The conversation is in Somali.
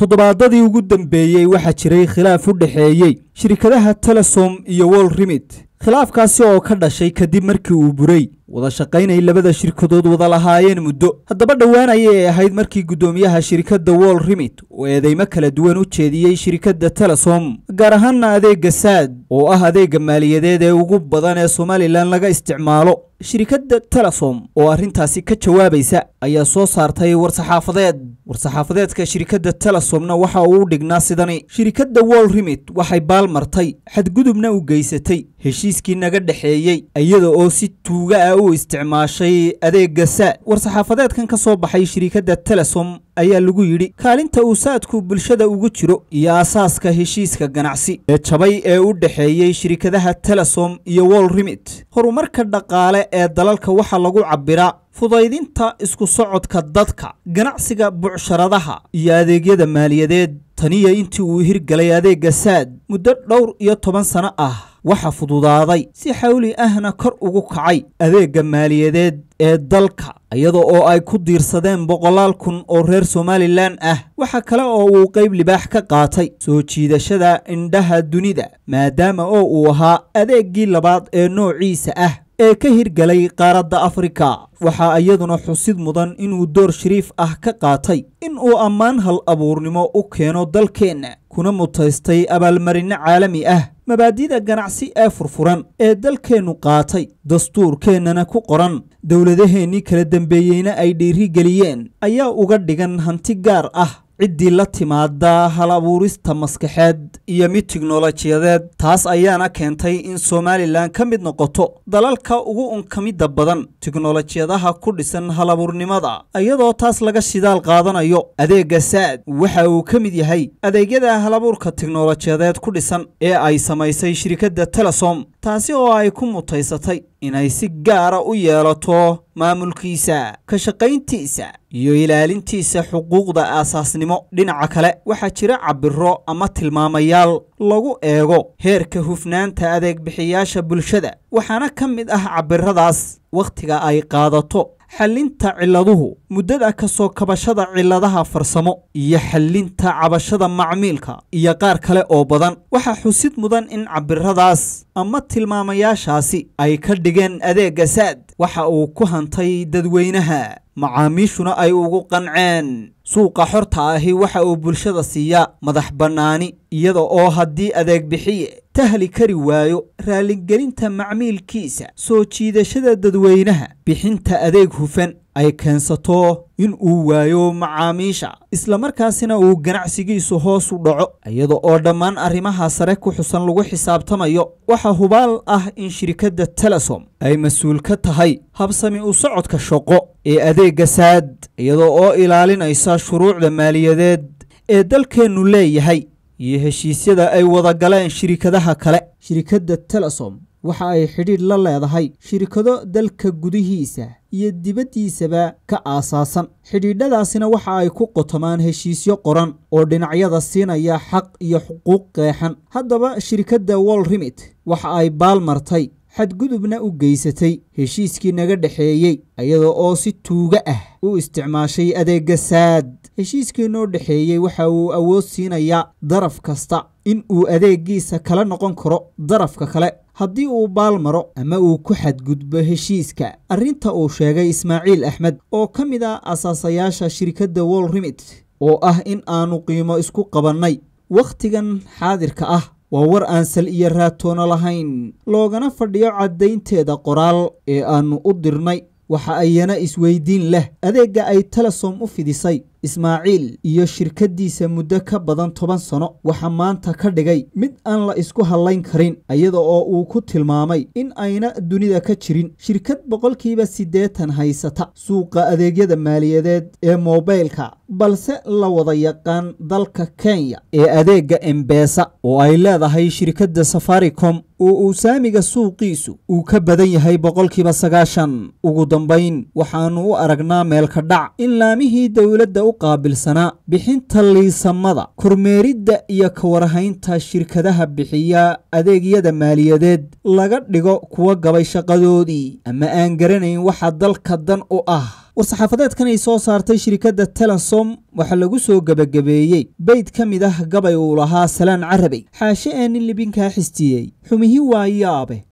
toddobaadadii ugu dambeeyey waxaa jiray khilaaf u dhexeeyey shirkadaha telesom iyo wol rimit khilaafkaasi oo ka dhashay kadib markii uu buray wada shaqaynay labada shirkadood wada lahaayeen muddo haddaba dhowaanaya ay ahayd markii guddoomiyaha shirkadda wol rimit uu eedeymo kala duwan u jeediyey shirkadda telesom gaar ahaanna adeegga saad oo ah adeegga maaliyadeed ee ugu badan ee somalilan laga isticmaalo shirikadda telesom oo arrintaasi ka jawaabaysa ayaa soo saartay war-saxaafadeed war-saxaafadeedka shirikadda telesomna waxa uu dhignaa sidani shirikadda wol rimit waxay baal martay xadgudubna u geysatay heshiiskii naga dhexeeyey iyada oo si tuuga ah u isticmaashay adeegga sa war-saxaafadeedkan ka soo baxay shirikadda telesom ayaa lagu yidhi kaalinta uu saadku bulshada ugu jiro iyo aasaaska heshiiska ganacsi ee jabay ee u dhexeeyey shirikadaha telesom iyo wol rimit horumarka dhaqaale kale ee dalalka waxaa lagu cabbiraa fudaydinta isku socodka dadka ganacsiga bucsharadaha iyo adeegyada maaliyadeed taniyo intii uu hirgalay adeegga saad muddo dhowr iyo toban sano ah waxaa fududaaday si xawli ahna kor ugu kacay adeegga maaliyadeed ee dalka iyada oo ay ku diirsadeen boqolaal kun oo reer somalilan ah waxa kale oo uu qayb libaax ka qaatay soo jiidashada indhaha dunida maadaama oo uu ahaa adeeggii labaad ee noociisa ah ee ka hirgalay qaaradda afrika waxaa iyaduna xusid mudan inuu door shariif ah ka qaatay in uu ammaan hal abuurnimo u keeno dalkeenna kuna mutaystay abaalmarinno caalami ah mabaadida ganacsi ee furfuran ee dalkeennu qaatay dastuurkeennana ku qoran dowladaheennii kala dambeeyeyna ay dhiirigeliyeen ayaa uga dhigan hanti gaar ah ciddii la timaada hal abuurista maskaxeed iyo mid tiknolojiyadeed taas ayaana keentay in somalilan ka mid noqoto dalalka ugu unkamidda badan tiknolojiyadaha ku dhisan halabuurnimada iyadoo taas laga shidaal qaadanayo adeegga saad waxa uu ka mid yahay adeegyada halabuurka tiknolojiyadeed ku dhisan ee ay samaysay shirikadda telesom taasi oo ay ku mutaysatay inay si gaara u yeelato maamulkiisa ka shaqayntiisa iyo ilaalintiisa xuquuqda aasaasnimo dhinaca kale waxaa jira cabbiro ama tilmaamayaal lagu eego heerka hufnaanta adeeg bixiyaasha bulshada waxaana ka mid ah cabbiradaas wakhtiga ay qaadato xallinta cilladuhu muddada kasoo kabashada cilladaha farsamo iyo xallinta cabashada macmiilka iyo qaar kale oo badan waxaa xusid mudan in cabiradaas ama tilmaamayaashaasi ay ka dhigeen adeegga saad waxa uu ku hantay dadweynaha macaamiishuna ay ugu qanceen suuqa xorta ahi waxa uu bulshada siiyaa madax bannaani iyada oo haddii adeeg bixiye tahli kari waayo raalligelinta macmiilkiisa soo jiidashada dadweynaha bixinta adeeg hufan ay keensato in uu waayo macaamiisha islamarkaasina uu ganacsigiisu hoos u dhaco iyada oo dhammaan arrimaha sare ku xusan lagu xisaabtamayo waxaa hubaal ah in shirkadda telesom ay mas-uul ka tahay habsami u socodka shaqo ee adeegga saad iyada oo ilaalinaysa shuruucda maaliyadeed ee dalkeennu leeyahay iyo heshiisyada ay wada galeen shirikadaha kale shirikadda telesom waxa ay xidhiidh la leedahay shirikado dalka gudihiisa iyo dibaddiisaba ka aasaasan xidhiidhadaasina waxa ay ku qotomaan heshiisyo qoran oo dhinacyada siinaya xaq iyo xuquuq qeexan haddaba shirikadda wall rimit waxa ay baal martay xadgudubna u geysatay heshiiskii naga dhexeeyey iyada oo si tuuga ah u isticmaashay adeegga saad heshiiskii noo dhexeeyey waxa uu awood siinayaa daraf kasta in uu adeeggiisa kala noqon karo darafka kale haddii uu baal maro ama uu ku xadgudbo heshiiska arrinta uu sheegay ismaaciil axmed oo ka mid ah asaasayaasha shirkadda wall rimit oo ah in aanu qiimo isku qabannay wakhtigan xaadirka ah waa war aan sal iyo raatoono lahayn loogana fadhiyo caddaynteeda qoraal ee aannu u dirnay waxa ayana isweydiin leh adeegga ay telesom u fidisay ismaaciil iyo shirkaddiisa muddo ka badan toban sano waxa maanta ka dhigay mid aan la isku hadlayn karin iyada oo uu ku tilmaamay in ayna dunida ka jirin shirkad boqolkiiba siddeetan haysata suuqa adeegyada maaliyadeed ee moobaylka balse la wada yaqaan dalka kenya ee adeega embesa oo ay leedahay shirkadda safaricom oo uu saamiga suuqiisu uu ka badan yahay boqolkiiba sagaashan ugu dambayn waxaannu u aragnaa meelka dhac in laamihii dowladda u qaabilsanaa bixinta liisamada kormeeridda iyo ka warhaynta shirkadaha bixiya adeegyada maaliyadeed laga dhigo kuwa gabay shaqadoodii ama aan garanayn waxa dalka dan u ah war-saxaafadeedkan ay soo saartay shirkadda telesom waxaa lagu soo gebagabeeyey beyd ka mid ah gabay uu lahaa salaan carabay xaashe ee nin libinkaa xistiyey xumihii waa yaabe